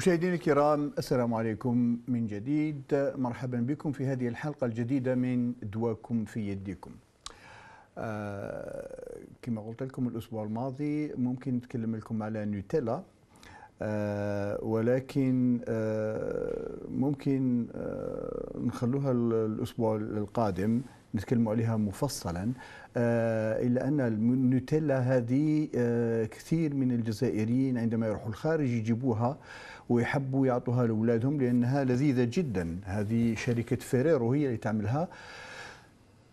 مشاهدينا الكرام السلام عليكم من جديد مرحبا بكم في هذه الحلقة الجديدة من دواكم في يديكم آه كما قلت لكم الأسبوع الماضي ممكن نتكلم لكم على نوتيلا آه ولكن آه ممكن آه نخلوها الأسبوع القادم نتكلم عليها مفصلا آه إلا أن النوتيلا هذه آه كثير من الجزائريين عندما يروحوا الخارج يجيبوها آه ويحبوا يعطوها لاولادهم لانها لذيذه جدا هذه شركه فيريرو هي اللي تعملها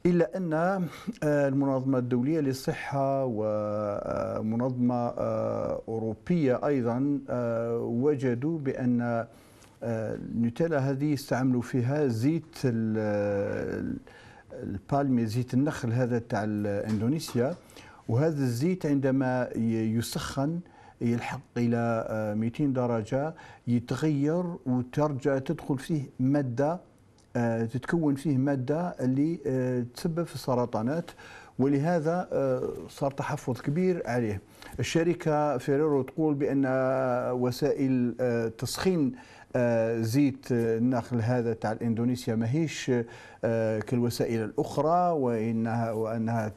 إلا أن آه، المنظمة الدولية للصحة ومنظمة آه، أوروبية أيضا آه، وجدوا بأن النوتيلا هذه استعملوا فيها زيت البالمي زيت النخل هذا تاع اندونيسيا وهذا الزيت عندما يسخن يلحق الى 200 آه، درجه يتغير وترجع تدخل فيه ماده آه، تتكون فيه ماده اللي آه، تسبب في السرطانات ولهذا صار تحفظ كبير عليه الشركه فيريرو تقول بان وسائل تسخين زيت النخل هذا تاع الاندونيسيا ماهيش كالوسائل الاخرى وانها وانها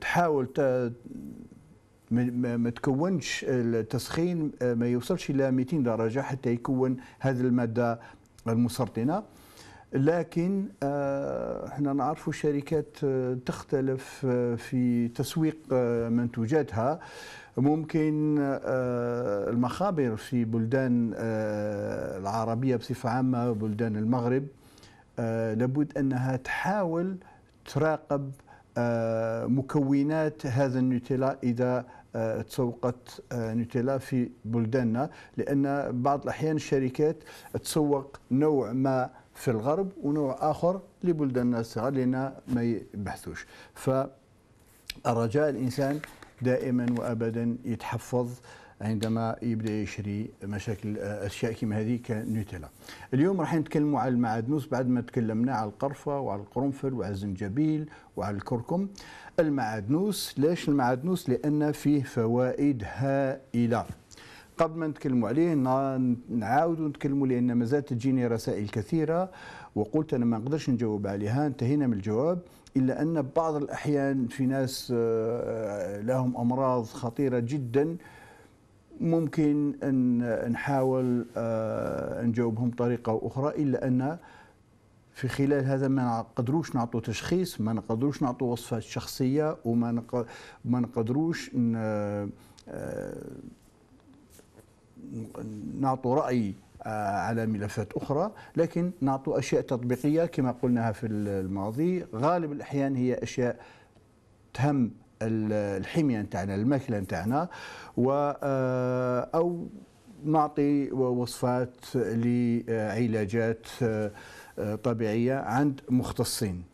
تحاول ما تكونش التسخين آه، ما يوصلش الى 200 درجه حتى يكون هذه الماده المسرطنه لكن آه، احنا نعرفوا الشركات آه، تختلف في تسويق منتوجاتها ممكن المخابر في بلدان العربية بصفة عامة وبلدان المغرب لابد أنها تحاول تراقب مكونات هذا النوتيلا إذا تسوقت آه، نوتيلا في بلداننا لأن بعض الأحيان الشركات تسوق نوع ما في الغرب ونوع آخر لبلداننا الصغار لأن ما يبحثوش فالرجاء الإنسان دائما وأبدا يتحفظ عندما يبدا يشري مشاكل آه، اشياء كما هذه كنوتيلا اليوم راح نتكلموا على المعدنوس بعد ما تكلمنا على القرفه وعلى القرنفل وعلى الزنجبيل وعلى الكركم المعدنوس ليش المعدنوس لان فيه فوائد هائله قبل ما نتكلموا عليه نعاود نتكلموا لان مازالت تجيني رسائل كثيره وقلت انا ما نقدرش نجاوب عليها انتهينا من الجواب الا ان بعض الاحيان في ناس آه، لهم امراض خطيره جدا ممكن ان نحاول آه، نجاوبهم بطريقه اخرى الا ان في خلال هذا ما نقدروش نعطوا تشخيص ما نقدروش نعطوا وصفات شخصيه وما ما نقدروش آه، نعطوا راي آه، على ملفات اخرى لكن نعطوا اشياء تطبيقيه كما قلناها في الماضي غالب الاحيان هي اشياء تهم الحميه نتاعنا الماكله نتاعنا و آه، او نعطي وصفات لعلاجات آه، طبيعيه عند مختصين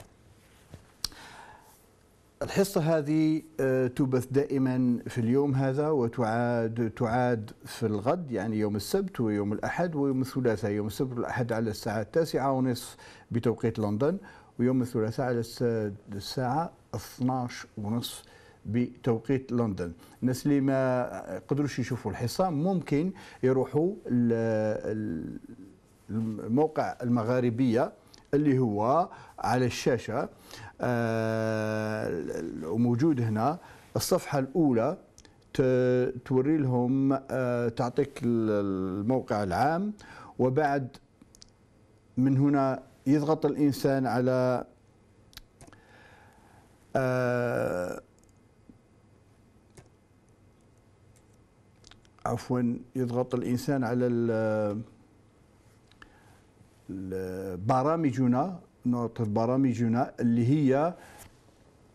الحصة هذه آه، تبث دائما في اليوم هذا وتعاد تعاد في الغد يعني يوم السبت ويوم الأحد ويوم الثلاثاء يوم السبت والأحد على الساعة التاسعة ونصف بتوقيت لندن ويوم الثلاثاء على الساعة 12 ونصف بتوقيت لندن الناس اللي ما قدروش يشوفوا الحصه ممكن يروحوا الموقع المغاربيه اللي هو على الشاشه وموجود آه، هنا الصفحه الاولى توري لهم آه، تعطيك الموقع العام وبعد من هنا يضغط الانسان على آه عفوا يضغط الانسان على برامجنا نقطة برامجنا اللي هي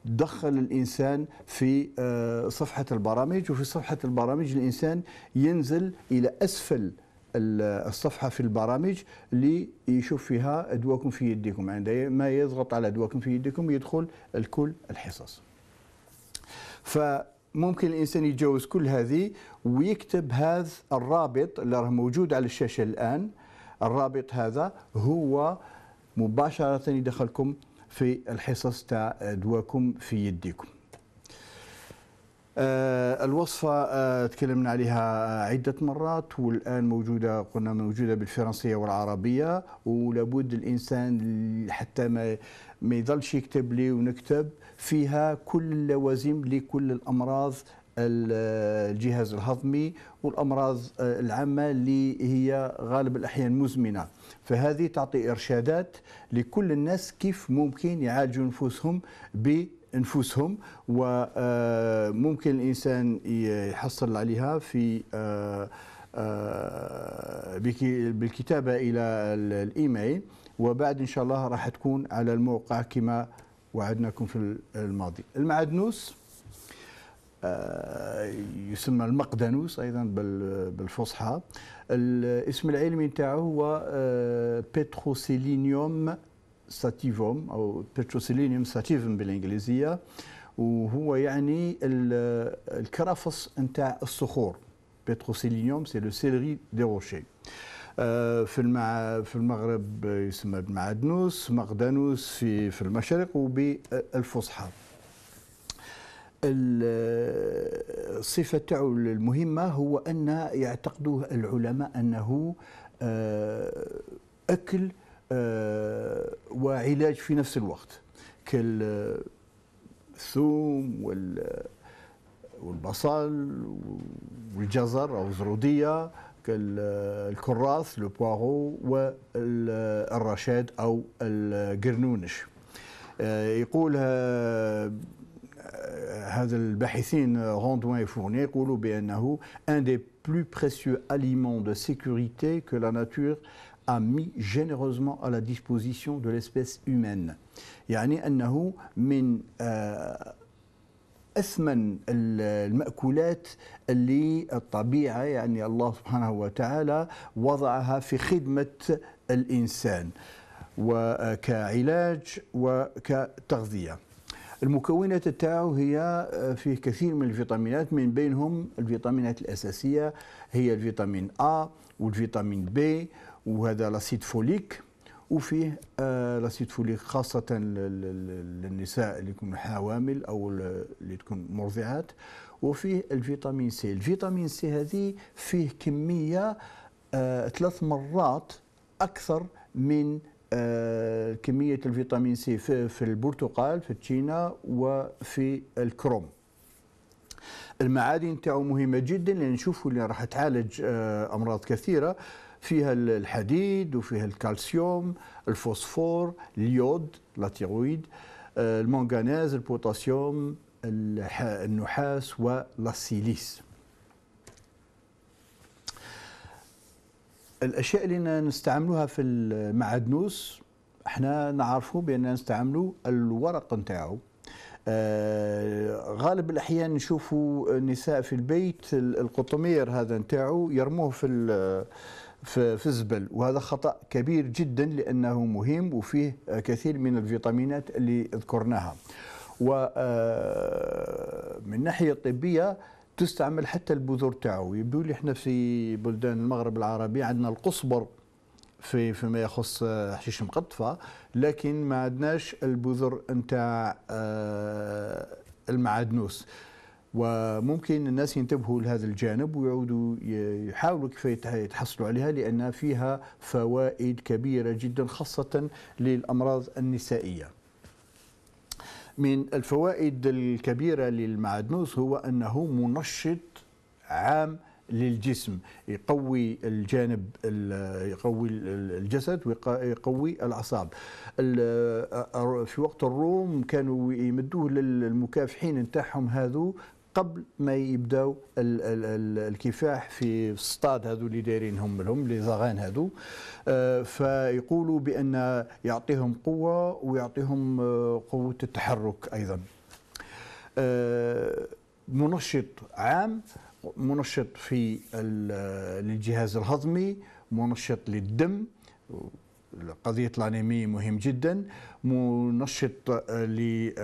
دخل الإنسان في آه، صفحة البرامج وفي صفحة البرامج الإنسان ينزل إلى أسفل الصفحة في البرامج اللي يشوف فيها أدواكم في يديكم عندما يعني يضغط على أدواكم في يديكم يدخل الكل الحصص ف ممكن الانسان يتجاوز كل هذه ويكتب هذا الرابط اللي راه موجود على الشاشه الان الرابط هذا هو مباشره يدخلكم في الحصص تاع دواكم في يديكم آه الوصفة آه تكلمنا عليها عدة مرات والآن موجودة قلنا موجودة بالفرنسية والعربية ولابد الإنسان حتى ما ما يظلش يكتب لي ونكتب فيها كل اللوازم لكل الامراض الجهاز الهضمي والامراض آه، العامه اللي هي غالب الاحيان مزمنه فهذه تعطي ارشادات لكل الناس كيف ممكن يعالجوا نفوسهم بانفسهم وممكن آه، الانسان يحصل عليها في آه، بالكتابه الى الايميل وبعد ان شاء الله راح تكون على الموقع كما وعدناكم في الماضي المعدنوس آه، يسمى المقدنوس ايضا بالفصحى الاسم العلمي نتاعو هو بتروسيلينيوم آه، ساتيفوم او بتروسيلينيوم ساتيفوم بالانجليزيه وهو يعني الكرفس نتاع الصخور بتروسيلينيوم سي لو سيلري دي روشي آه، في المع... في المغرب يسمى بمعدنوس مقدانوس في في المشرق وبالفصحى الصفة تاعو المهمة هو أن يعتقدوه العلماء أنه آه، أكل آه، وعلاج في نفس الوقت كالثوم والبصل والجزر أو زرودية le البوارو والرشاد أو القرنونش يقول euh, هذا الباحثين روندوان وفورني يقولوا un des plus précieux aliments de sécurité que la nature a mis généreusement à la disposition de l'espèce humaine يعني dire من اثمن الماكولات اللي الطبيعه يعني الله سبحانه وتعالى وضعها في خدمه الانسان وكعلاج وكتغذيه المكونات تاعو هي آه، فيه كثير من الفيتامينات من بينهم الفيتامينات الاساسيه هي الفيتامين ا والفيتامين بي وهذا لاسيد فوليك وفيه فوليك آه، خاصة للنساء اللي يكون حوامل أو اللي تكون مرضعات وفيه الفيتامين سي الفيتامين سي هذه فيه كمية آه، ثلاث مرات أكثر من آه، كمية الفيتامين سي في البرتقال في التشينا وفي الكروم المعادن تاعو مهمة جدا لأن نشوفوا اللي راح تعالج أمراض كثيرة فيها الحديد وفيها الكالسيوم الفوسفور اليود لا تيرويد آه، المنغنيز البوتاسيوم النحاس والسيليس الاشياء اللي نستعملوها في المعدنوس احنا نعرفوا باننا نستعملوا الورق نتاعو آه غالب الاحيان نشوفوا النساء في البيت القطمير هذا نتاعو يرموه في في الزبل وهذا خطأ كبير جدا لأنه مهم وفيه كثير من الفيتامينات اللي ذكرناها و آه، من الناحيه الطبيه تستعمل حتى البذور تاعو يبدو لي احنا في بلدان المغرب العربي عندنا القصبر في فيما يخص حشيش مقطفة لكن ما عندناش البذر نتاع آه، المعدنوس وممكن الناس ينتبهوا لهذا الجانب ويعودوا يحاولوا كيف يتحصلوا عليها لأن فيها فوائد كبيرة جدا خاصة للأمراض النسائية من الفوائد الكبيرة للمعدنوس هو أنه منشط عام للجسم يقوي الجانب يقوي الجسد ويقوي الاعصاب في وقت الروم كانوا يمدوه للمكافحين نتاعهم هذو قبل ما يبداو الكفاح في الصطاد هذو اللي دايرينهم لهم لي زغان هذو آه، فيقولوا بان يعطيهم قوه ويعطيهم آه، قوه التحرك ايضا آه، منشط عام منشط في للجهاز الهضمي منشط للدم قضية الأنيمية مهم جدا منشط يقوي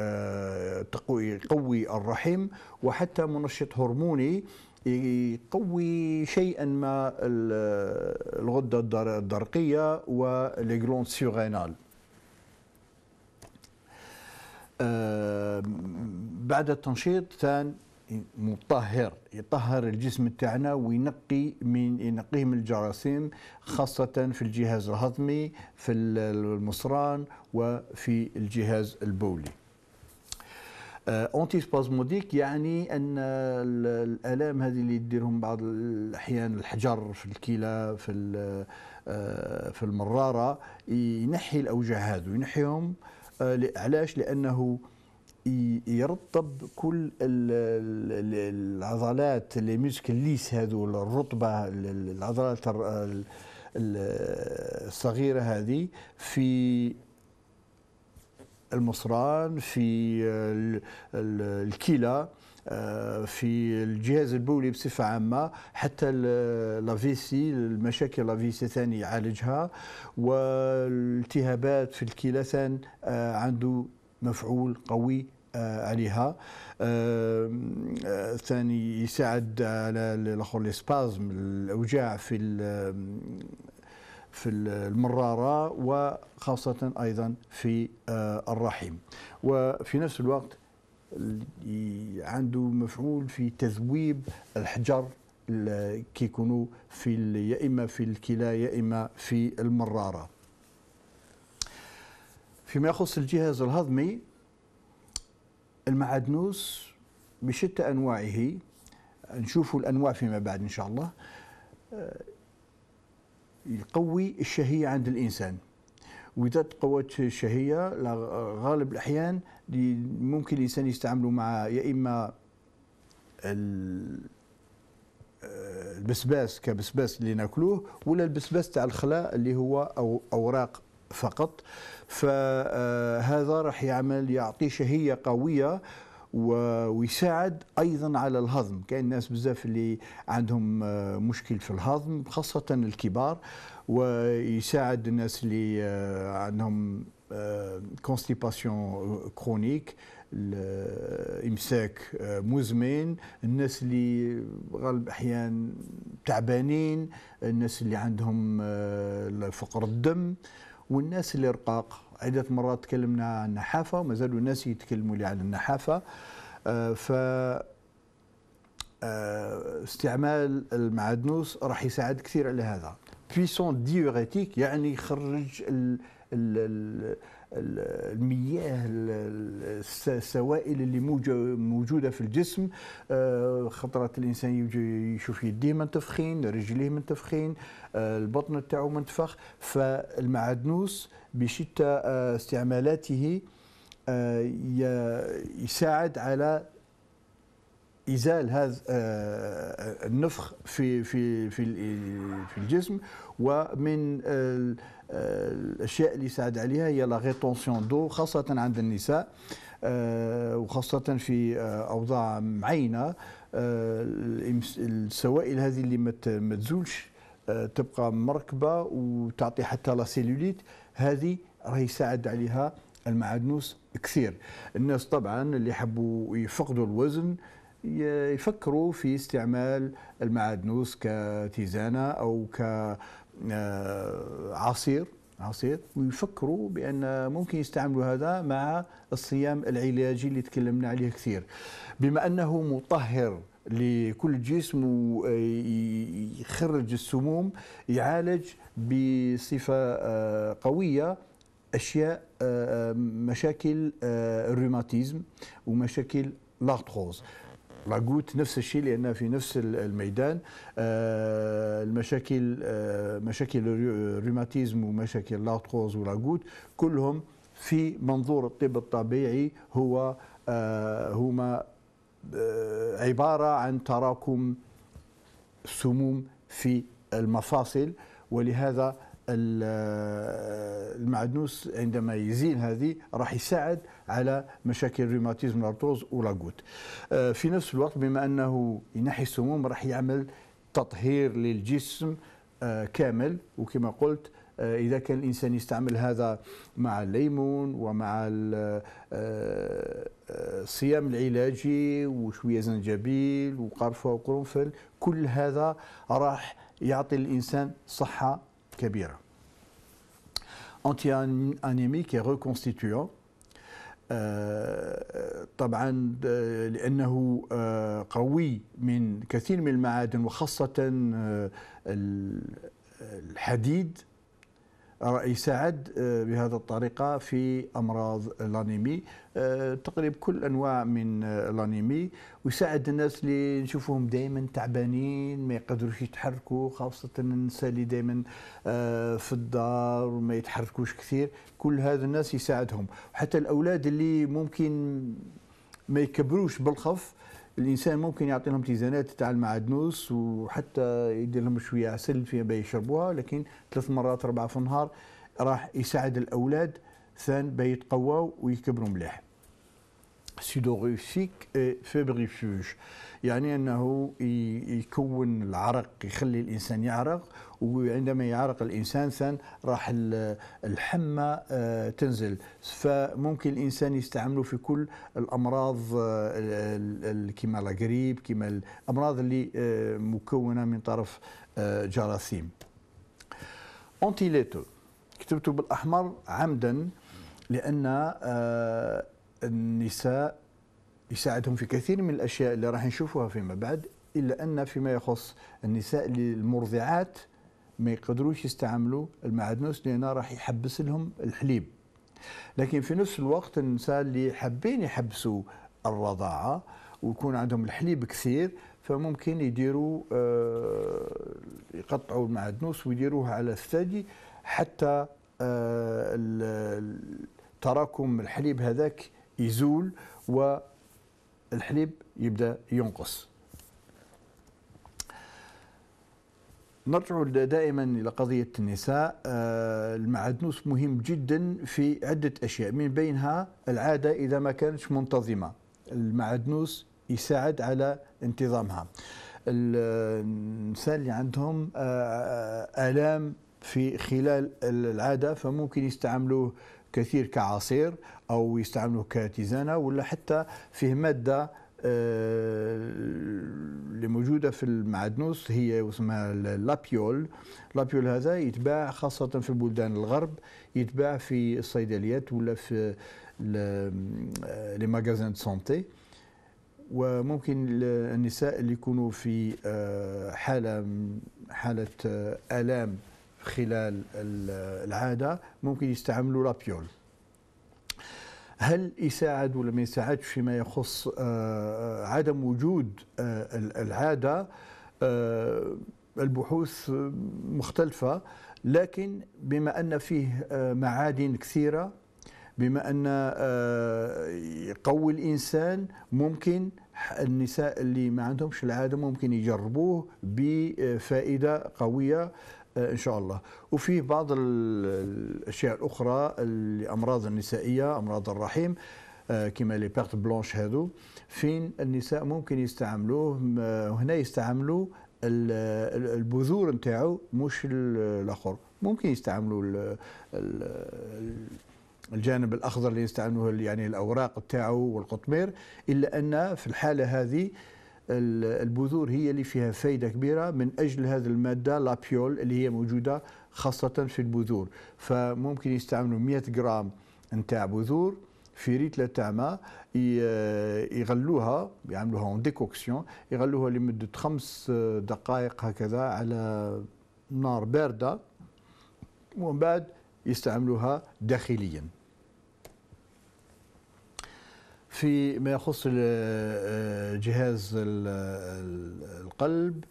آه، آه، الرحم وحتى منشط هرموني يقوي شيئا ما آه، الغدة الدرقية والجلون سيغينال بعد التنشيط كان مطهر يطهر الجسم تاعنا وينقي من ينقيه من الجراثيم خاصة في الجهاز الهضمي في المصران وفي الجهاز البولي اونتي آه، سبازموديك يعني ان الالام هذه اللي يديرهم بعض الاحيان الحجر في الكلى في آه، في المراره ينحي الاوجاع هذو ينحيهم آه، علاش لانه يرطب كل العضلات اللي ميسكل الليس هذو الرطبه العضلات الصغيره هذه في المصران في الكلى آه، في الجهاز البولي بصفة عامة حتى لافيسي المشاكل لافيسي ثاني يعالجها والالتهابات في الكلى آه، عنده مفعول قوي آه، عليها آه، آه، ثاني يساعد على الاخر لي سبازم الاوجاع في في المراره وخاصه ايضا في الرحم وفي نفس الوقت عنده مفعول في تذويب الحجر كيكونوا في يا اما في الكلى يا اما في المراره فيما يخص الجهاز الهضمي المعدنوس بشتى أنواعه نشوف الأنواع فيما بعد إن شاء الله آه، يقوي الشهية عند الإنسان وإذا تقوت الشهية غالب الأحيان ممكن الإنسان يستعمله مع يا إما آه، البسباس كبسباس اللي ناكلوه ولا البسباس تاع الخلاء اللي هو أوراق فقط فهذا راح يعمل يعطي شهية قوية ويساعد ايضا على الهضم كاين ناس بزاف اللي عندهم آه، مشكل في الهضم خاصه الكبار ويساعد الناس اللي آه، عندهم كونستيباسيون آه، كرونيك الامساك مزمن الناس اللي غالب الاحيان تعبانين الناس اللي عندهم فقر الدم والناس اللي رقاق عدة مرات تكلمنا عن النحافة وما زالوا الناس يتكلموا لي عن النحافة آه، ف آه، استعمال المعدنوس راح يساعد كثير على هذا بويسون ديوريتيك يعني يخرج ال ال المياه السوائل اللي موجوده في الجسم آه، خطرات الانسان يجي يشوف يديه منتفخين رجليه منتفخين آه، البطن تاعو منتفخ فالمعدنوس بشتى آه، استعمالاته يساعد على ازال هذا آه، آه، النفخ في في في في الجسم ومن آه، الاشياء اللي يساعد عليها هي لا ريتونسيون دو خاصه عند النساء وخاصه في اوضاع معينه السوائل هذه اللي ما تزولش تبقى مركبه وتعطي حتى لا سيلوليت هذه راه يساعد عليها المعدنوس كثير الناس طبعا اللي يحبوا يفقدوا الوزن يفكروا في استعمال المعادنوس كتيزانه او كعصير آه، عصير ويفكروا بان ممكن يستعملوا هذا مع الصيام العلاجي اللي تكلمنا عليه كثير بما انه مطهر لكل جسم ويخرج السموم يعالج بصفه آه، قويه اشياء آه، مشاكل الروماتيزم ومشاكل لاغتخوز لاغوت نفس الشيء لان في نفس الميدان آه، المشاكل آه، مشاكل الروماتيزم ومشاكل لاطروز ولاغوت كلهم في منظور الطب الطبيعي هو آه، هما عباره عن تراكم سموم في المفاصل ولهذا المعدنوس عندما يزيل هذه راح يساعد على مشاكل الروماتيزم الارتوز ولاغوت آه، في نفس الوقت بما انه ينحي السموم راح يعمل تطهير للجسم آه، كامل وكما قلت آه، اذا كان الانسان يستعمل هذا مع الليمون ومع الصيام العلاجي وشويه زنجبيل وقرفه وقرنفل كل هذا راح يعطي الانسان صحه كبيرة أنيمي كي ريكونستيتيون طبعا لانه آه، قوي من كثير من المعادن وخاصه آه، الحديد يساعد آه، بهذه الطريقة في أمراض الأنيمي آه، تقريب كل أنواع من آه، الأنيمي ويساعد الناس اللي نشوفوهم دائما تعبانين ما يقدروش يتحركوا خاصة النساء اللي دائما في الدار وما يتحركوش كثير كل هذا الناس يساعدهم وحتى الأولاد اللي ممكن ما يكبروش بالخف الانسان ممكن يعطي لهم تيزانات تاع المعدنوس وحتى يدير لهم شويه عسل فيها باش يشربوها لكن ثلاث مرات اربعه في النهار راح يساعد الاولاد ثان باش بيتقواو ويكبروا مليح سيدوغيفيك فيبريفيوج يعني انه يكون العرق يخلي الانسان يعرق وعندما يعرق الانسان ثان راح الحمى آه، تنزل فممكن الانسان يستعمله في كل الامراض آه، كما لاجريب كما الامراض اللي آه، مكونه من طرف جراثيم انتيليتو كتبته بالاحمر عمدا لان النساء يساعدهم في كثير من الاشياء اللي راح نشوفها فيما بعد الا ان فيما يخص النساء المرضعات ما يقدروش يستعملوا المعدنوس لانه راح يحبس لهم الحليب لكن في نفس الوقت النساء اللي حابين يحبسوا الرضاعه ويكون عندهم الحليب كثير فممكن يديروا آه، يقطعوا المعدنوس ويديروها على الثدي حتى آه، تراكم الحليب هذاك يزول والحليب يبدا ينقص نرجع دائما الى قضيه النساء آه، المعدنوس مهم جدا في عده اشياء من بينها العاده اذا ما كانتش منتظمه المعدنوس يساعد على انتظامها النساء اللي عندهم آه، الام في خلال العاده فممكن يستعملوه كثير كعصير او يستعملوه كتزانه ولا حتى فيه ماده آه، اللي موجوده في المعدنوس هي اسمها لابيول لابيول هذا يتباع خاصه في البلدان الغرب يتباع في الصيدليات ولا في آه، لي ماغازان سونتي وممكن النساء اللي يكونوا في آه، حاله حاله الام خلال العاده ممكن يستعملوا لابيول هل يساعد ولا ما يساعدش فيما يخص آه، آه، عدم وجود آه، العاده البحوث مختلفه لكن بما ان فيه معادن كثيره بما ان يقوي الانسان ممكن النساء اللي ما عندهمش العاده ممكن يجربوه بفائده قويه آه، ان شاء الله وفي بعض الاشياء الاخرى الامراض النسائيه امراض الرحم آه، كما لي بيرت بلونش هذو فين النساء ممكن يستعملوه آه، هنا يستعملوا البذور نتاعو مش الاخر ممكن يستعملوا الجانب الاخضر اللي يستعملوه يعني الاوراق نتاعو والقطمير الا ان في الحاله هذه البذور هي اللي فيها فائده كبيره من اجل هذه الماده لابيول اللي هي موجوده خاصه في البذور فممكن يستعملوا 100 غرام نتاع بذور في ريتله تاع ماء يغلوها يعملوها اون ديكوكسيون يغلوها لمده خمس دقائق هكذا على نار بارده ومن بعد يستعملوها داخليا فيما يخص آه، جهاز القلب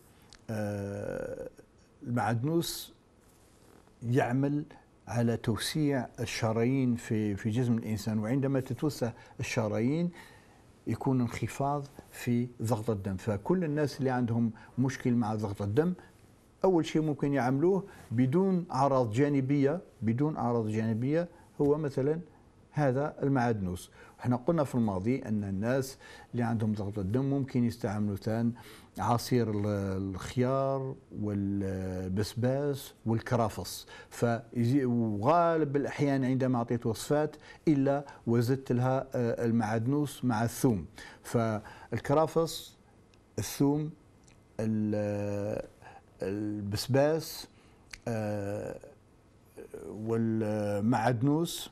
آه، المعدنوس يعمل على توسيع الشرايين في في جسم الانسان وعندما تتوسع الشرايين يكون انخفاض في ضغط الدم فكل الناس اللي عندهم مشكل مع ضغط الدم اول شيء ممكن يعملوه بدون اعراض جانبيه بدون اعراض جانبيه هو مثلا هذا المعدنوس احنا قلنا في الماضي ان الناس اللي عندهم ضغط الدم ممكن يستعملوا ثان عصير الخيار والبسباس والكرافس وغالب الاحيان عندما اعطيت وصفات الا وزدت لها آه، المعدنوس مع الثوم فالكرافس الثوم البسباس آه، والمعدنوس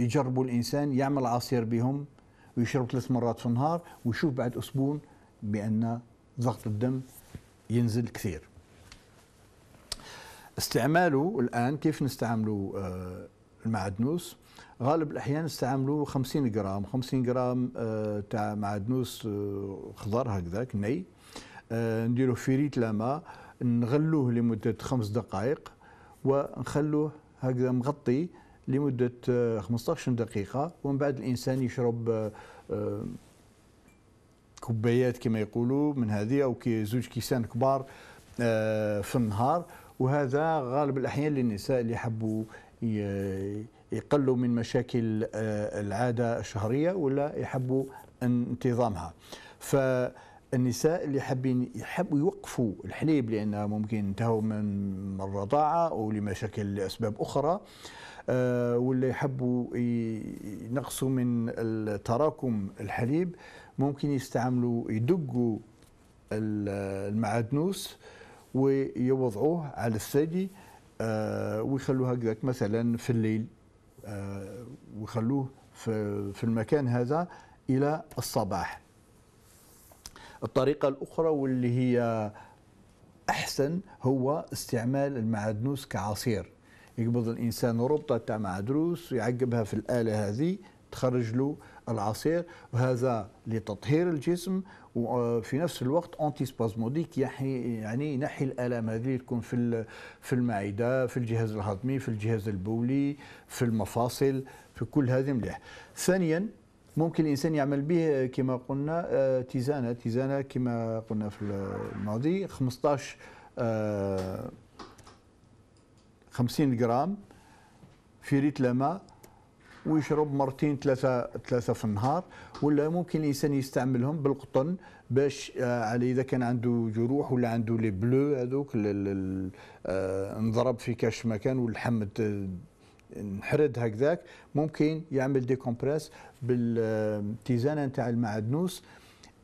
يجربوا الانسان يعمل عصير بهم ويشرب ثلاث مرات في النهار ويشوف بعد اسبوع بان ضغط الدم ينزل كثير استعماله الان كيف نستعمله آه، المعدنوس غالب الاحيان نستعملوه 50 جرام 50 جرام آه، تاع معدنوس آه، خضر هكذاك ني نديروه في ريت لما نغلوه لمده خمس دقائق ونخلوه هكذا مغطي لمده 15 آه، دقيقه ومن بعد الانسان يشرب آه، آه، كوبايات كما يقولوا من هذه او زوج كيسان كبار في النهار وهذا غالب الاحيان للنساء اللي يحبوا يقلوا من مشاكل العاده الشهريه ولا يحبوا انتظامها فالنساء اللي حابين يحبوا يوقفوا الحليب لانها ممكن انتهوا من الرضاعه او لمشاكل لاسباب اخرى آه، واللي يحبوا ينقصوا من تراكم الحليب ممكن يستعملوا يدقوا المعدنوس ويوضعوه على الثدي آه، ويخلوه هكذاك مثلا في الليل آه، ويخلوه في المكان هذا الى الصباح الطريقه الاخرى واللي هي احسن هو استعمال المعدنوس كعصير يقبض الانسان ربطه تاع معدروس ويعقبها في الاله هذه تخرج له العصير وهذا لتطهير الجسم وفي آه، نفس الوقت انتي سبازموديك يعني ينحي الالام هذه تكون في في المعده في الجهاز الهضمي في الجهاز البولي في المفاصل في كل هذه مليح ثانيا ممكن الانسان يعمل به كما قلنا آه، تيزانه تيزانه كما قلنا في الماضي 15 50 غرام في ريت ماء ويشرب مرتين ثلاثة ثلاثة في النهار ولا ممكن الإنسان يستعملهم بالقطن باش آه، على إذا كان عنده جروح ولا عنده لي بلو هذوك آه، انضرب في كاش مكان واللحم انحرد هكذاك ممكن يعمل كومبريس بالتيزانة نتاع المعدنوس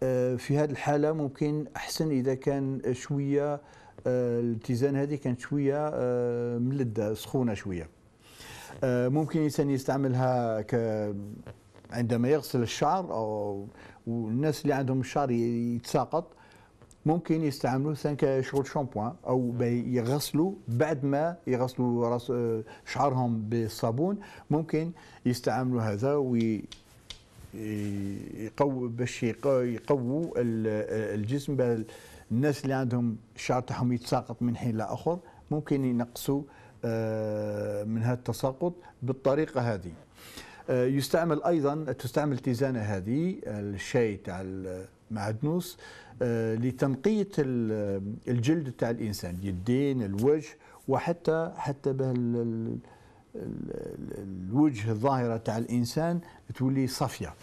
آه، في هذه الحالة ممكن أحسن إذا كان شوية آه، التيزان هذه كانت شويه آه، ملده سخونه شويه آه، ممكن الانسان يستعملها ك عندما يغسل الشعر او والناس اللي عندهم الشعر يتساقط ممكن يستعملوا ثان كشغل شامبوان او يغسلوا بعد ما يغسلوا راس شعرهم بالصابون ممكن يستعملوا هذا ويقو باش يقووا الجسم الناس اللي عندهم الشعر تاعهم يتساقط من حين لاخر ممكن ينقصوا آه، من هذا التساقط بالطريقه هذه آه، يستعمل ايضا تستعمل تيزانه هذه الشاي تاع المعدنوس آه، لتنقيه الجلد تاع الانسان اليدين الوجه وحتى حتى به الوجه الظاهره تاع الانسان تولي صافيه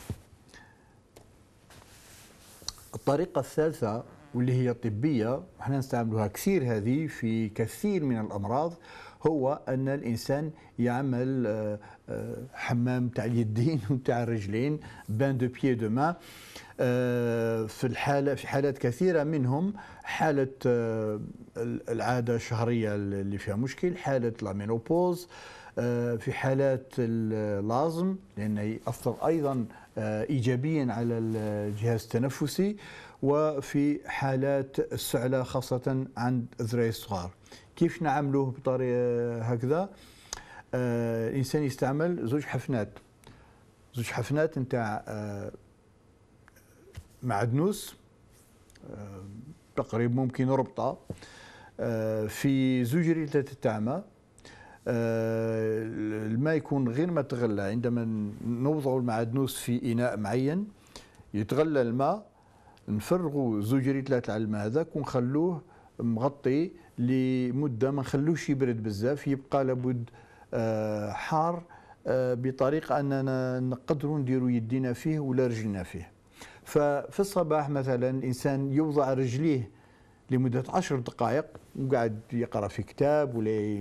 الطريقه الثالثه واللي هي طبية احنا نستعملها كثير هذه في كثير من الأمراض هو أن الإنسان يعمل آه، آه، حمام تاع اليدين وتاع الرجلين بان دو بيي دو مان آه، في الحالة في حالات كثيرة منهم حالة آه، العادة الشهرية اللي فيها مشكل حالة لامينوبوز آه، في حالات العظم لأنه يأثر أيضا إيجابيا على الجهاز التنفسي وفي حالات السعلة خاصة عند الذرية الصغار كيف نعملوه بطريقة هكذا الإنسان يستعمل زوج حفنات زوج حفنات نتاع معدنوس آه، تقريبا ممكن ربطة آه، في زوج ريلتات التعمى آه، الماء يكون غير ما تغلى عندما نوضع المعدنوس في إناء معين يتغلى الماء نفرغوا زوج ريتلات على الماء هذاك ونخلوه مغطي لمده ما نخلوش يبرد بزاف يبقى لابد حار بطريقه اننا نقدروا نديروا يدينا فيه ولا رجلنا فيه ففي الصباح مثلا الإنسان يوضع رجليه لمدة عشر دقائق وقاعد يقرأ في كتاب ولا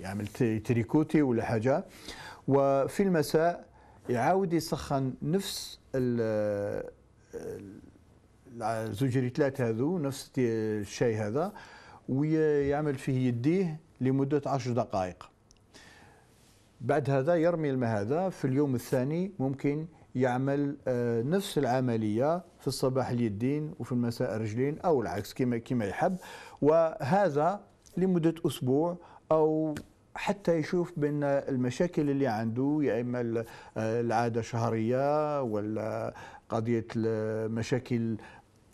يعمل تريكوتي ولا حاجة وفي المساء يعاود يسخن نفس الزجريتلات هذو نفس الشيء هذا ويعمل فيه يديه لمدة عشر دقائق بعد هذا يرمي الماء هذا في اليوم الثاني ممكن يعمل آه، نفس العملية في الصباح اليدين وفي المساء رجلين أو العكس كما كما يحب وهذا لمدة أسبوع أو حتى يشوف بان المشاكل اللي عنده يا اما آه، العاده شهريه ولا قضيه المشاكل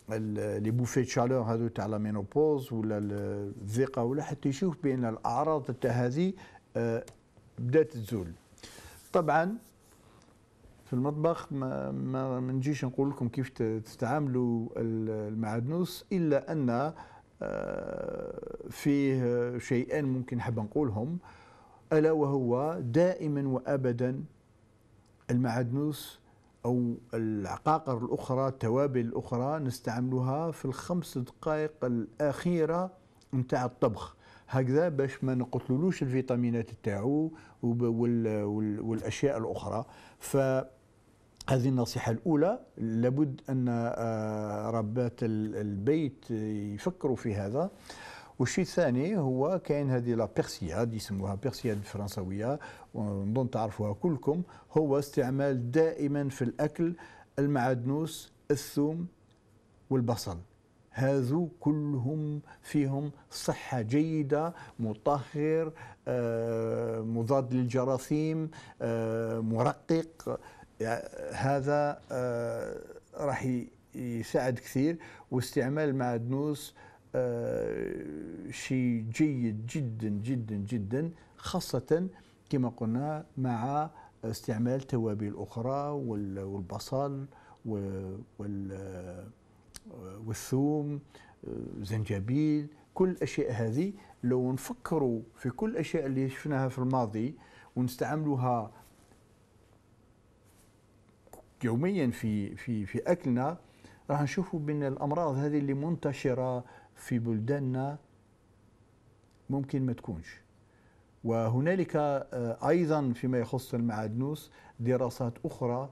لي بوفي تشالور هذو تاع لا مينوبوز ولا الذقه ولا حتى يشوف بان الاعراض تاع هذه آه، بدات تزول طبعا في المطبخ ما, ما منجيش نقول لكم كيف تستعملوا المعدنوس الا ان آه، فيه شيئين ممكن حاب نقولهم الا وهو دائما وابدا المعدنوس او العقاقر الاخرى التوابل الاخرى نستعملها في الخمس دقائق الاخيره نتاع الطبخ هكذا باش ما نقتلولوش الفيتامينات تاعو والاشياء الاخرى ف هذه النصيحة الأولى لابد أن آه، ربات البيت يفكروا في هذا والشيء الثاني هو كاين هذه لا بيرسياد يسموها بيرسياد الفرنسوية ونظن تعرفوها كلكم هو استعمال دائما في الأكل المعدنوس الثوم والبصل هذو كلهم فيهم صحة جيدة مطهر آه، مضاد للجراثيم آه، مرقق يعني هذا آه، راح يساعد كثير واستعمال معدنوس آه، شيء جيد جدا جدا جدا خاصة كما قلنا مع استعمال توابل أخرى والبصل آه، والثوم زنجبيل كل الأشياء هذه لو نفكروا في كل الأشياء اللي شفناها في الماضي ونستعملوها يوميا في في في اكلنا راح نشوفوا بان الامراض هذه اللي منتشره في بلداننا ممكن ما تكونش وهنالك آه، ايضا فيما يخص المعدنوس دراسات اخرى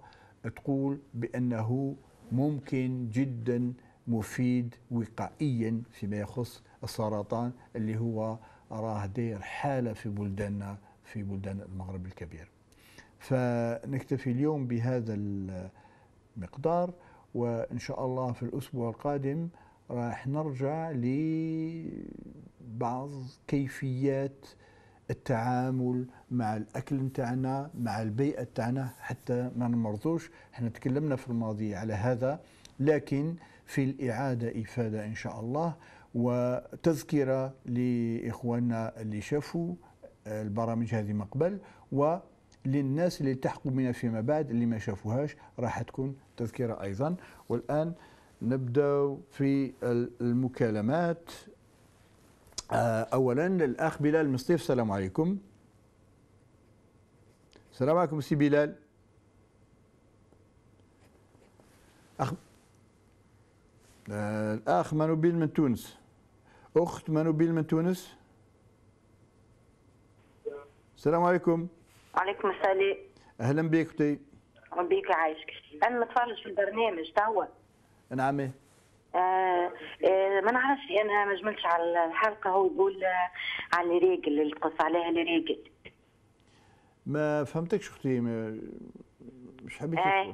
تقول بانه ممكن جدا مفيد وقائيا فيما يخص السرطان اللي هو راه داير حاله في بلداننا في بلدان المغرب الكبير فنكتفي اليوم بهذا المقدار وإن شاء الله في الأسبوع القادم راح نرجع لبعض كيفيات التعامل مع الاكل نتاعنا مع البيئه نتاعنا حتى ما نمرضوش احنا تكلمنا في الماضي على هذا لكن في الاعاده افاده ان شاء الله وتذكره لاخواننا اللي شافوا البرامج هذه من قبل و للناس اللي التحقوا بنا فيما بعد اللي ما شافوهاش راح تكون تذكرة أيضا والآن نبدأ في المكالمات آه، أولا الأخ بلال مصطيف السلام عليكم السلام عليكم سي بلال أخ آه، الأخ منوبيل من تونس أخت منوبيل من تونس السلام عليكم وعليكم السلام اهلا بك اختي بيك عايشك انا متفرج في البرنامج توا نعم ايه ما نعرفش انا ما جملتش على الحلقه هو يقول آه، على راجل اللي تقص عليها راجل ما فهمتكش اختي مش حبيت آه.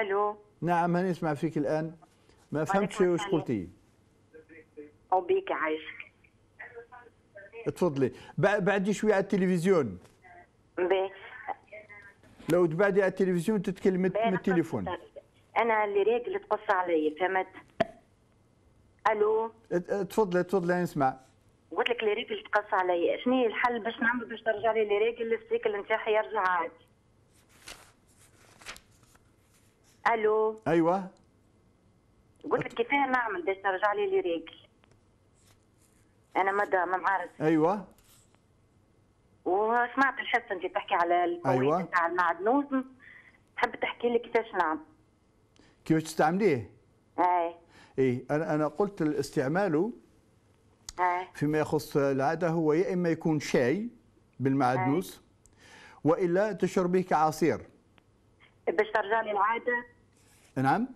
الو نعم انا اسمع فيك الان ما فهمتش واش قلتي او بيك عايشك تفضلي بعدي شويه على التلفزيون لو تبعدي على التلفزيون تتكلمي من التليفون انا اللي راجل تقص علي فهمت الو تفضلي تفضلي نسمع قلت لك اللي راجل تقص علي شنو الحل باش نعمل باش ترجع لي اللي راجل السيكل نتاعي يرجع عادي الو ايوه قلت لك كيفاه نعمل باش ترجع لي اللي راجل انا مدام ما معارف ايوه وسمعت الحصه انت بتحكي على الكويت أيوة. تاع المعدنوس تحب تحكي لي كيفاش نعم كيفاش تستعمليه؟ اي اي انا انا قلت استعماله إيه. فيما يخص العاده هو يا اما يكون شاي بالمعدنوس إيه. والا تشربيه كعصير باش ترجع لي العاده نعم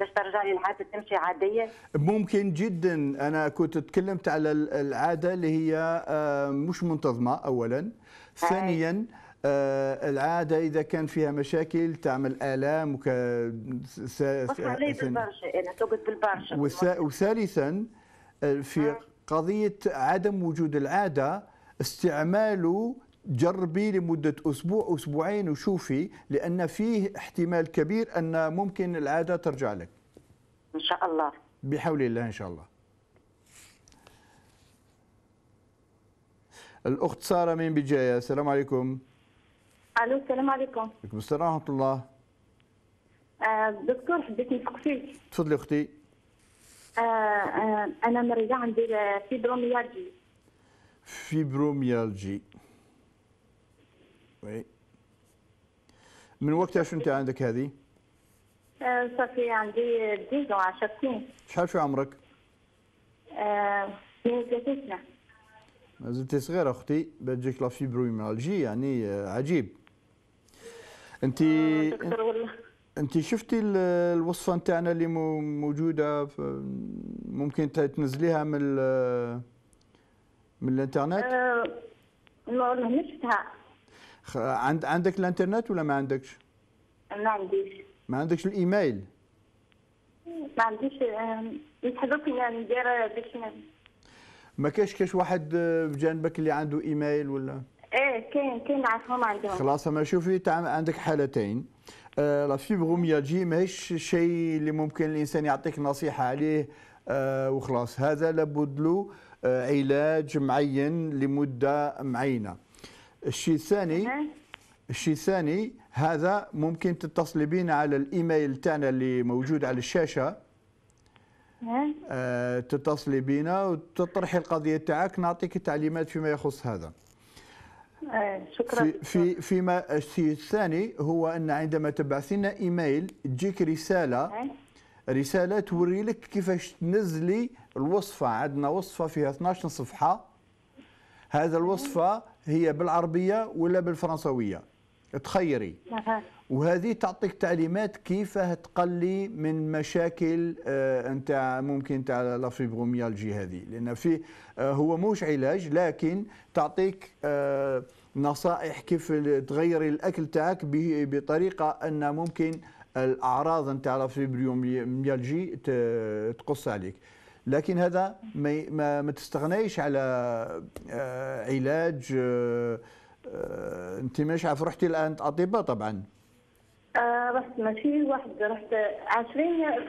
باش ترجع لي العاده تمشي عاديه ممكن جدا انا كنت تكلمت على العاده اللي هي آه، مش منتظمه اولا ثانيا آه، العاده اذا كان فيها مشاكل تعمل الام وك بالبرشا وثالثا آه، في قضيه عدم وجود العاده استعماله جربي لمدة أسبوع أسبوعين وشوفي لأن فيه احتمال كبير أن ممكن العادة ترجع لك إن شاء الله بحول الله إن شاء الله الأخت سارة من بجاية السلام عليكم ألو السلام عليكم وعليكم السلام ورحمة الله آه، دكتور حبيت نثق فيك تفضلي أختي آه، آه، أنا مريضة عندي فيبروميالجي فيبروميالجي وي من وقتها شو انت عندك هذه؟ آه، صافي عندي ديزون 10 سنين شحال شو عمرك؟ 32 آه، سنة ما زلت صغيرة أختي بتجيك لا فيبروميالجي يعني آه، عجيب أنت والله انت شفتي الوصفه نتاعنا اللي موجوده ممكن تنزليها من من الانترنت؟ ما شفتها عند عندك الانترنت ولا ما عندكش؟ ما عنديش ما عندكش الايميل؟ ما عنديش يتحدث ندير يعني باش ما كاش كاش واحد بجانبك آه، اللي عنده ايميل ولا؟ ايه كاين كاين نعرفهم عندهم خلاص ما شوفي عندك حالتين آه، لا فيبروميالجي ماهيش شيء اللي ممكن الانسان يعطيك نصيحه عليه آه، وخلاص هذا لابد له علاج معين لمده معينه الشيء الثاني الشيء الثاني هذا ممكن تتصلي بينا على الايميل تاعنا اللي موجود على الشاشه آه تتصلي بينا وتطرحي القضيه تاعك نعطيك تعليمات فيما يخص هذا آه، شكرا في, في فيما الشيء الثاني هو ان عندما تبعثين ايميل تجيك رساله رساله توري لك كيفاش تنزلي الوصفه عندنا وصفه فيها 12 صفحه هذا الوصفه هي بالعربيه ولا بالفرنسويه تخيري نعم. وهذه تعطيك تعليمات كيفاه تقلي من مشاكل آه، نتاع ممكن تاع لا فيبروميالجي هذه لان في آه، هو موش علاج لكن تعطيك آه، نصائح كيف تغيري الاكل تاعك بطريقه ان ممكن الاعراض نتاع لا فيبروميالجي تقص عليك لكن هذا ما, ما تستغنيش على آه، علاج آه، آه، انت مش عارف رحتي الان اطباء طبعا آه رحت ماشي واحد رحت 20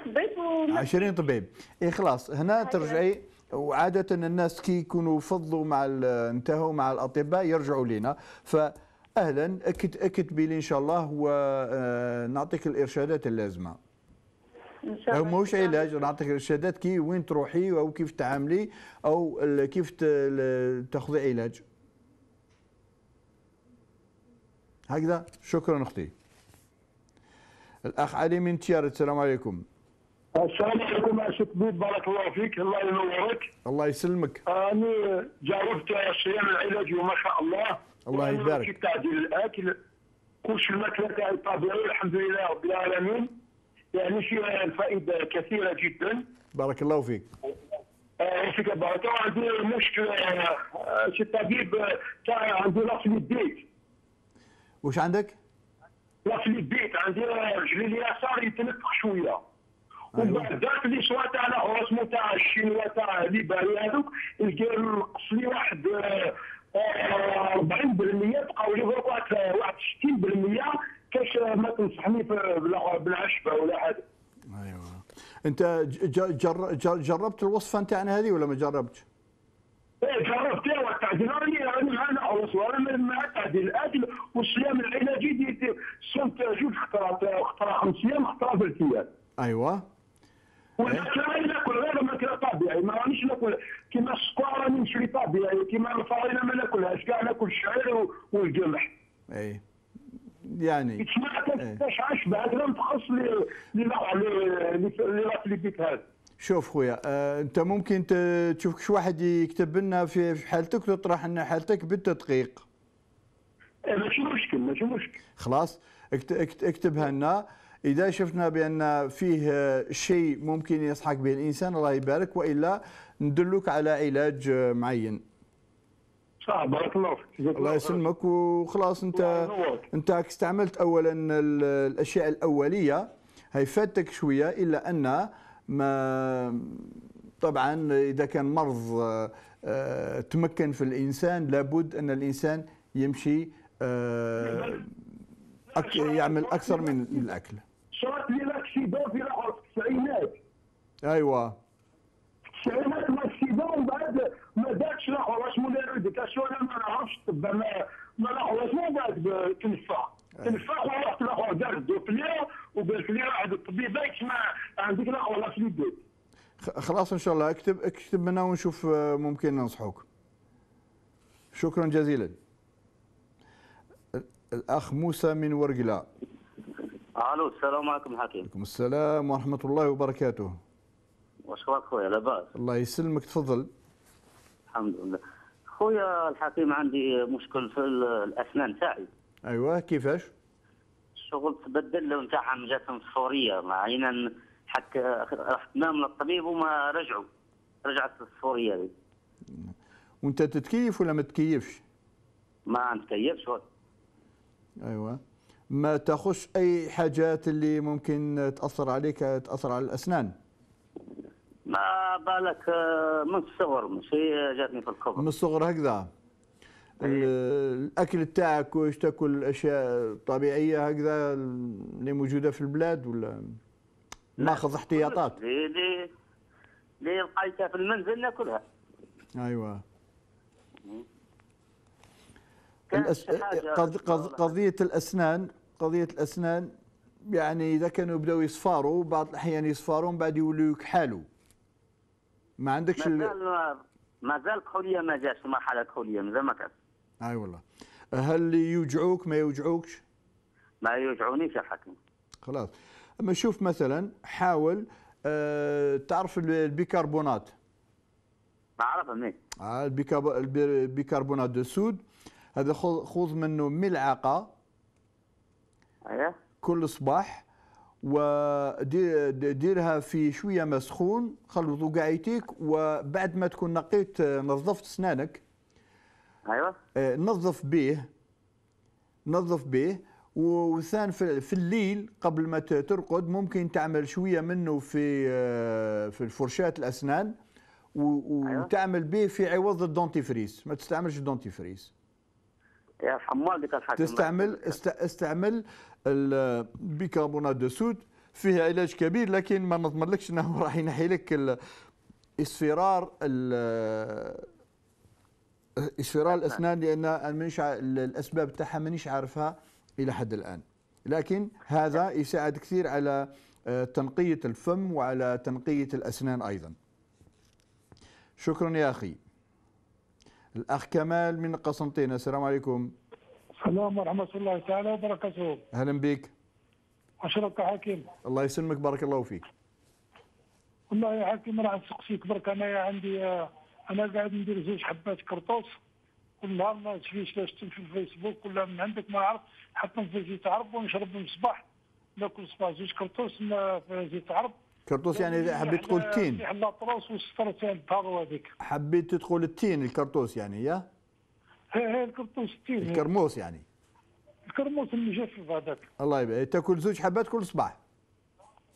طبيب و 20 طبيب اي خلاص هنا ترجعي وعادة الناس كي يكونوا فضلوا مع انتهوا مع الاطباء يرجعوا لنا ف اهلا اكد بلي ان شاء الله ونعطيك الارشادات اللازمه ان شاء الله ماهوش علاج نعطيك ارشادات كي وين تروحي او كيف تعاملي او كيف تاخذي علاج هكذا شكرا اختي الاخ علي من تيار السلام عليكم السلام عليكم اسد بيت بارك الله فيك الله ينورك الله يسلمك انا جربت صيام العلاج وما شاء الله الله يبارك تعديل الاكل كل الماكله تاعي طبيعي الحمد لله رب العالمين يعني فيها الفائدة كثيره جدا بارك الله فيك يعطيك آه، بارك عندي مشكله سي آه، طبيب آه، عندي لاسلي البيت وش عندك؟ لاسلي البيت عندي رجلي اليسار يتنفخ شويه أيوة. ومن بعد ذاك لي سوا تاع لاهورسمون تاع الشينوا تاع ليبالي هذوك لقى نقص لي واحد 40% بقاو لي واحد 60% كاش ما تنصحني بالعشبه ولا حاجه ايوه انت جر جر جربت الوصفه نتاعنا هذه ولا ما جربتش؟ ايه جربت ايوا التعديل انا انا خلص وانا مع التعديل الاكل والصيام العلاجي ديت صمت جوج خطرات خطره خمس ايام خطره ثلاث ايام ايوه ولكن انا ناكل غير ماكله طبيعي ما رانيش ناكل كيما السكر راني نشري طبيعي كيما الفرينه ما ناكلهاش كاع ناكل الشعير والقمح اي يعني هذا إيه. هذا شوف خويا آه انت ممكن تشوف شي واحد يكتب لنا في حالتك وتطرح لنا حالتك بالتدقيق إيه، ماشي مشكل ماشي مشكل خلاص اكتبها لنا اذا شفنا بان فيه آه، شيء ممكن يصحك به الانسان الله يبارك والا ندلك على علاج آه، معين صح بارك الله فيك الله يسلمك وخلاص انت انت استعملت اولا الاشياء الاوليه هي فاتك شويه الا ان ما طبعا اذا كان مرض آه، تمكن في الانسان لابد ان الانسان يمشي آه، يعمل اكثر من الاكل صارت لي لاكسيدون في التسعينات ايوه التسعينات مدرب كشغل ما نعرفش ما ما نعرفش ما بعد تنفع تنفع ورحت الاخر دار الدوبلير وقالت لي واحد الطبيب ما عندك لا ولا في البيت خلاص ان شاء الله اكتب اكتب لنا ونشوف آه، ممكن ننصحوك شكرا جزيلا الاخ موسى من ورقلاء الو السلام عليكم حكيم وعليكم السلام ورحمه الله وبركاته واش راك خويا لاباس الله يسلمك تفضل الحمد لله خويا الحكيم عندي مشكل في الاسنان تاعي ايوه كيفاش الشغل تبدل لون تاعهم جاتهم صفوريه عينا حتى رحت من الطبيب وما رجعوا رجعت الصفوريه دي وانت تتكيف ولا ما تكيفش ما نتكيفش ايوه ما تاخذش اي حاجات اللي ممكن تاثر عليك تاثر على الاسنان ما بالك آه، من الصغر ماشي جاتني في الكبر من الصغر هكذا إيه. الاكل تاعك واش تاكل اشياء طبيعيه هكذا اللي موجوده في البلاد ولا ناخذ احتياطات اللي اللي لقيتها في المنزل ناكلها ايوه إيه. الأس... قض... قض... قضيه الاسنان قضيه الاسنان يعني اذا كانوا بداوا يصفاروا بعض الاحيان يصفاروا من بعد يولوا يكحالوا ما عندكش مازال مازال ما زال كحوليه ما جاش مرحله كحوليه مازال ما كانش اي أيوة والله هل يوجعوك ما يوجعوكش؟ ما يوجعونيش يا حكيم خلاص اما شوف مثلا حاول أه تعرف البيكربونات ما عرفهم آه البيكربونات دو سود هذا خذ منه ملعقه ايوه كل صباح وديرها في شويه مسخون سخون خلطوا وبعد ما تكون نقيت آه، نظفت سنانك ايوه آه، نظف به نظف به وثان في الليل قبل ما ترقد ممكن تعمل شويه منه في آه، في الفرشاه الاسنان أيوة. وتعمل به في عوض الدونتيفريس ما تستعملش الدونتيفريس حمار تستعمل استعمل البيكربونات دو سود فيه علاج كبير لكن ما نضمنلكش انه راح ينحي لك اصفرار اصفرار الاسنان لان منشع الاسباب تاعها مانيش عارفها الى حد الان لكن هذا يساعد كثير على آه، تنقيه الفم وعلى تنقيه الاسنان ايضا شكرا يا اخي الأخ كمال من قسنطينة السلام عليكم السلام ورحمة الله تعالى وبركاته أهلا بك أشرف حكيم الله يسلمك بارك الله فيك والله يا حكيم راه نسقسيك برك انايا عندي انا قاعد ندير زوج حبات كرطوس كل نهار ما تشفيش لا تمشي في الفيسبوك ولا من عندك ما عرفت حطهم في زيت عرب ونشربهم الصباح ناكل صباح زوج كرطوس في زيت عرب كرطوس يعني, يعني حبيت تقول يعني تين طراوس وسفرت البارو هذيك حبيت تقول التين الكرطوس يعني يا هي إيه، إيه، الكرطوس التين إيه. الكرموس يعني الكرموس المجفف هذاك الله يبارك تاكل زوج حبات كل صباح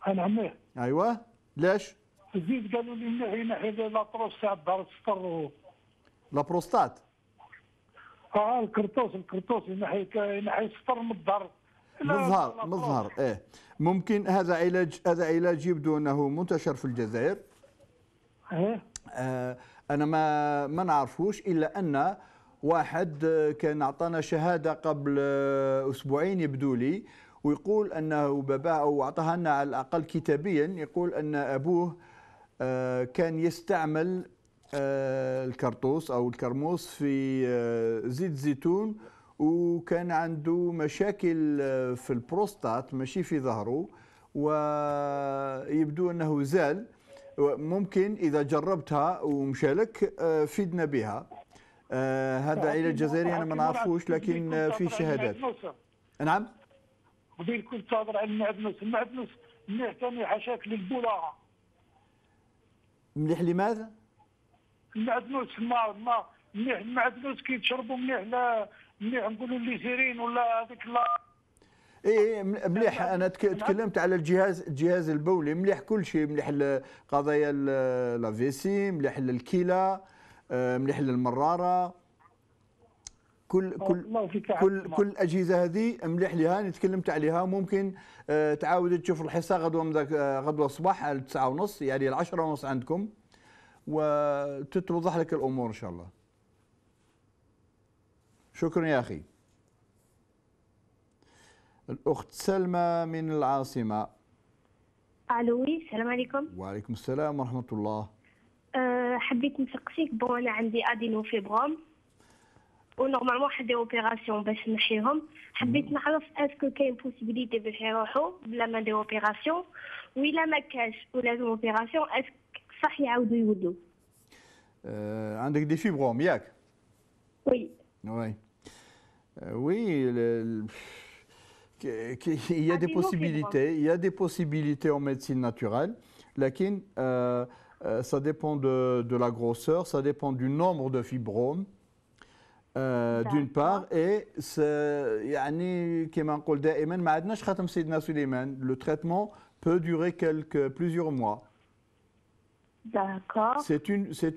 انا عميه ايوه ليش؟ زيد قالوا لي نحي نحي لاطروس تاع الدار الصفر لابروستات اه الكرطوس الكرطوس ينحي ينحي الصفر من الدار مظهر مظهر ايه ممكن هذا علاج هذا علاج يبدو انه منتشر في الجزائر ايه آه، انا ما ما نعرفوش الا ان واحد كان اعطانا شهاده قبل اسبوعين يبدو لي ويقول انه باباه او اعطاها لنا على الاقل كتابيا يقول ان ابوه آه، كان يستعمل آه، الكرطوس او الكرموس في زيت زيتون وكان عنده مشاكل آه، في البروستات ماشي في ظهره ويبدو انه زال ممكن اذا جربتها ومشالك آه، فيدنا بها آه، هذا علاج جزائري انا ما نعرفوش لكن في شهادات نعم قبيل كنت تهضر على المعدنوس المعدنوس مليح ثاني حشاك للبولاغه مليح لماذا؟ المعدنوس ما ما مليح المعدنوس كي تشربوا مليح مليح نقولوا الليزيرين ولا هذيك ايه, إيه، مليح انا نعم. تكلمت على الجهاز الجهاز البولي مليح كل شيء مليح قضايا لا فيسي مليح الكلى آه، مليح للمراره آه، كل كل كل كل الاجهزه هذه مليح لها انا تكلمت عليها ممكن آه، تعاود تشوف الحصه غدوه غدوه الصباح على 9 ونص يعني 10 ونص عندكم وتتوضح لك الامور ان شاء الله شكرا يا أخي الأخت سلمى من العاصمة ألو السلام عليكم وعليكم السلام ورحمة الله أه حبيت نسقسيك بون أنا عندي أدينو فيبروم ونورمالمون حدي اوبيراسيون باش نحيهم حبيت نعرف اسكو كاين بوسيبيليتي باش يروحوا بلا ما دي اوبيراسيون وإلا ما كاش ولازم اوبيراسيون اسك صح يعاودوا يولدوا آه عندك دي فيبروم ياك وي وي Euh, oui, il y a ah, des possibilités. Il y a des possibilités en médecine naturelle. Lakin, euh, euh, ça dépend de, la grosseur, ça dépend du nombre de fibromes. d'une part et le traitement peut durer plusieurs mois. D'accord. c'est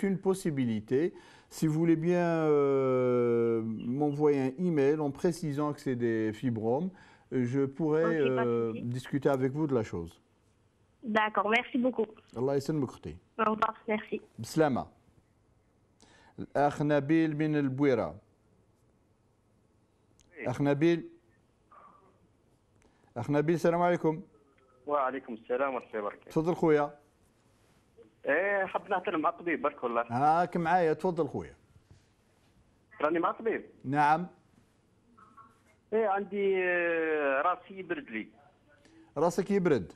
une possibilité. Si vous voulez bien euh, m'envoyer un email en précisant que c'est des fibromes, euh, je pourrais euh, discuter avec vous de la chose. D'accord, merci beaucoup. Allah يسلم مكرتي. Au revoir, merci. بسلامة. الأخ نبيل من البويرة. Akhnabil. نبيل. alaikum. نبيل السلام عليكم. وعليكم السلام الله ايه حاب نعتني مع الطبيب برك والله هاك معايا تفضل خويا راني مع الطبيب نعم ايه عندي آه، راسي يبرد لي راسك يبرد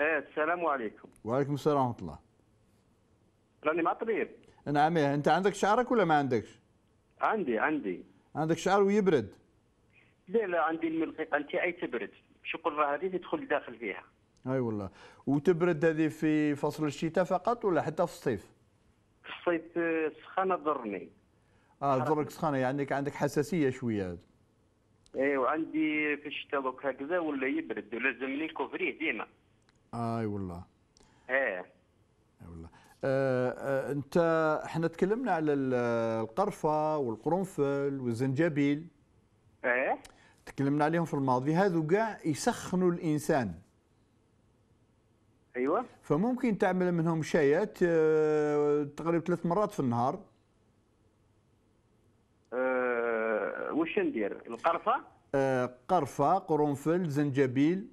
ايه السلام عليكم وعليكم السلام ورحمه الله راني مع الطبيب نعم إيه. انت عندك شعرك ولا ما عندكش عندي عندي عندك شعر ويبرد لا لا عندي الملقي انت اي تبرد شو قرة هذه تدخل داخل فيها اي والله وتبرد هذه في فصل الشتاء فقط ولا حتى في الصيف في الصيف آه، سخانه ضرني اه ضرك سخانه يعني عندك حساسيه شويه اي وعندي في الشتاء هكذا ولا يبرد ولازمني كوفريه ديما آه، اي والله ايه اي والله آه آه انت احنا تكلمنا على القرفه والقرنفل والزنجبيل ايه تكلمنا عليهم في الماضي هذو كاع يسخنوا الانسان ايوه فممكن تعمل منهم شايات تقريبا ثلاث مرات في النهار أه وش ندير القرفه أه قرفه قرنفل زنجبيل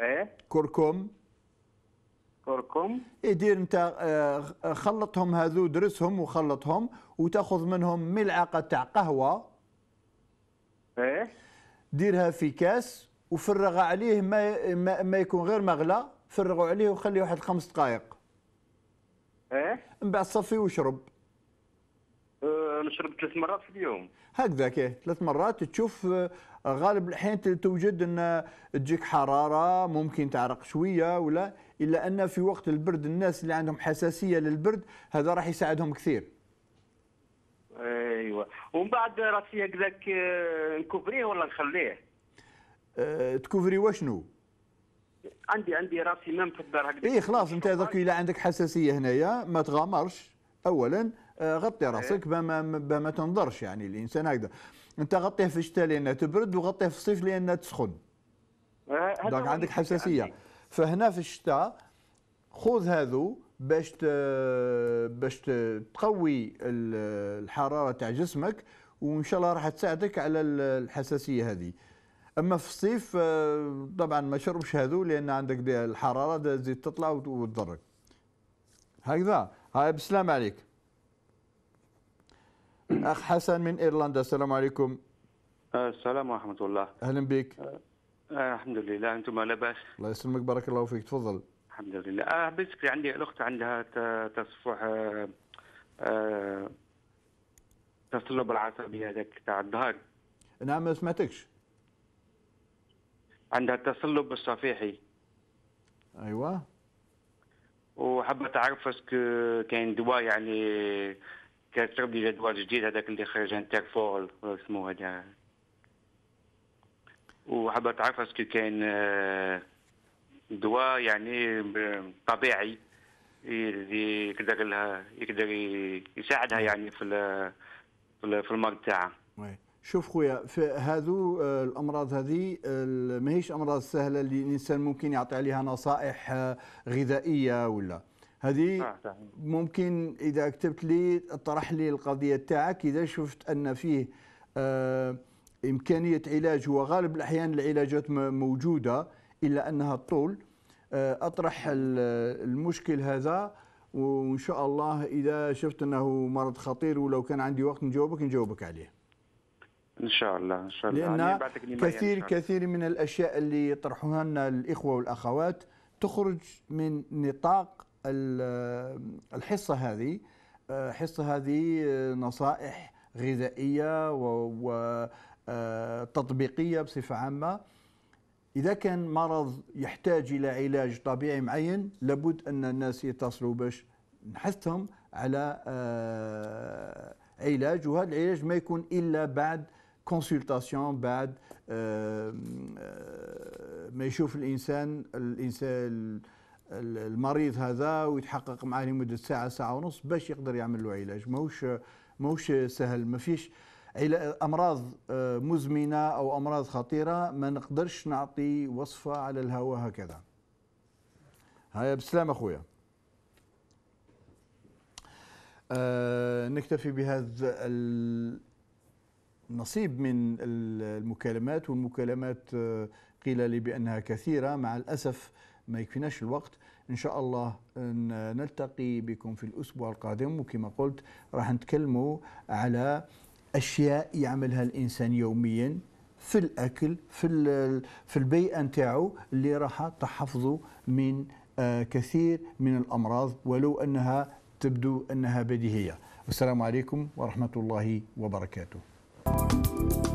ايه كركم كركم يدير إيه، انت أه، خلطهم هذو درسهم وخلطهم وتاخذ منهم ملعقه تاع قهوه ايه ديرها في كاس وفرغ عليه ما, ما, ما يكون غير مغلى فرغوا عليه وخليه واحد خمس دقائق ايه من بعد صفي وشرب أه، نشرب ثلاث مرات في اليوم هكذا كيه ثلاث مرات تشوف أه، غالب الاحيان توجد ان تجيك حراره ممكن تعرق شويه ولا الا ان في وقت البرد الناس اللي عندهم حساسيه للبرد هذا راح يساعدهم كثير ايوه ومن بعد راسي هكذاك أه، نكبريه ولا نخليه آه، تكوفري واشنو عندي عندي راسي ما مكبر هكذا اي خلاص انت درك الى عندك حساسيه هنايا ما تغامرش اولا آه، غطي راسك إيه. بما بما تنظرش يعني الانسان هكذا انت غطيه في الشتاء لانها تبرد وغطيه في الصيف لانها تسخن إيه، دونك عندك حساسيه فهنا في الشتاء خذ هذو باش باش تقوي الحراره تاع جسمك وان شاء الله راح تساعدك على الحساسيه هذه اما في الصيف آه، طبعا ما شربش هذو لان عندك الحراره تزيد تطلع وتضرك هكذا هاي بسلام عليك اخ حسن من ايرلندا السلام عليكم آه، السلام ورحمه الله اهلا بك آه،, آه الحمد لله انتم لاباس الله يسلمك بارك الله فيك تفضل الحمد لله آه بيسكلي عندي الاخت عندها تصفح آه آه تصلب العصبي هذاك تاع الظهر نعم ما سمعتكش عندها تصلب الصفيحي ايوه وحبت اعرف اسكو كاين دواء يعني كتشرب دواء جديد هذاك اللي خرج انترفول اسمه هذا وحابة تعرف اسكو كاين آه، دواء يعني طبيعي اللي يقدر لها يقدر يساعدها نعم. يعني في في المرض تاعها. وي شوف خويا هذو آه، الامراض هذه ماهيش امراض سهله اللي الانسان ممكن يعطي عليها نصائح آه، غذائيه ولا هذه آه، ممكن اذا كتبت لي طرح لي القضيه تاعك اذا شفت ان فيه امكانيه علاج وغالب الاحيان العلاجات موجوده الا انها الطول اطرح نعم. المشكل هذا وان شاء الله اذا شفت انه مرض خطير ولو كان عندي وقت نجاوبك نجاوبك عليه ان شاء الله ان شاء الله لان يعني كثير الله. كثير من الاشياء اللي يطرحوها لنا الاخوه والاخوات تخرج من نطاق الحصه هذه حصه هذه نصائح غذائيه وتطبيقيه آه، بصفه عامه اذا كان مرض يحتاج الى علاج طبيعي معين لابد ان الناس يتصلوا باش نحثهم على آه، علاج وهذا العلاج ما يكون الا بعد كونسلتاسيون بعد euh, euh, ما يشوف الانسان الانسان المريض هذا ويتحقق معاه لمده ساعه ساعه ونص باش يقدر يعمل له علاج ماهوش ماهوش سهل ما فيش امراض آه، مزمنه او امراض خطيره ما نقدرش نعطي وصفه على الهواء هكذا هيا بسلام اخويا أه نكتفي بهذا نصيب من المكالمات والمكالمات آه، قيل لي بأنها كثيرة مع الأسف ما يكفيناش الوقت إن شاء الله إن نلتقي بكم في الأسبوع القادم وكما قلت راح نتكلموا على أشياء يعملها الإنسان يوميا في الأكل في, في البيئة نتاعو اللي راح تحفظه من آه، كثير من الأمراض ولو أنها تبدو أنها بديهية والسلام عليكم ورحمة الله وبركاته you.